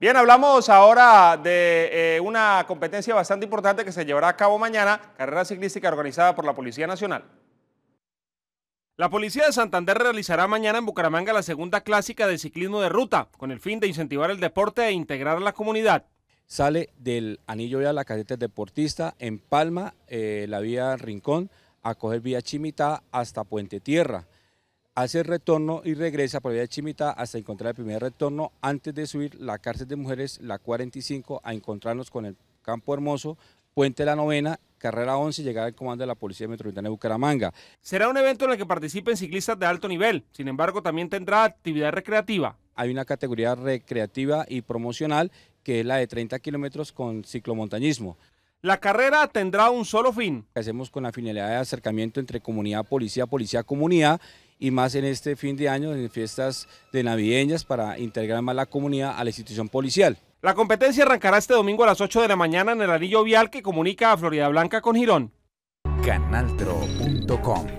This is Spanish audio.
Bien, hablamos ahora de eh, una competencia bastante importante que se llevará a cabo mañana, carrera ciclística organizada por la Policía Nacional. La Policía de Santander realizará mañana en Bucaramanga la segunda clásica de ciclismo de ruta, con el fin de incentivar el deporte e integrar a la comunidad. Sale del anillo ya la caseta deportista en Palma, eh, la vía Rincón, a coger vía Chimita hasta Puente Tierra hace retorno y regresa por vía de Chimita hasta encontrar el primer retorno antes de subir la cárcel de mujeres, la 45, a encontrarnos con el Campo Hermoso, Puente La Novena carrera 11 y llegar al comando de la Policía Metropolitana de Bucaramanga. Será un evento en el que participen ciclistas de alto nivel, sin embargo también tendrá actividad recreativa. Hay una categoría recreativa y promocional que es la de 30 kilómetros con ciclomontañismo. La carrera tendrá un solo fin. Hacemos con la finalidad de acercamiento entre comunidad, policía, policía, comunidad y más en este fin de año, en fiestas de navideñas, para integrar más la comunidad a la institución policial. La competencia arrancará este domingo a las 8 de la mañana en el anillo vial que comunica a Florida Blanca con Girón. Canaltro.com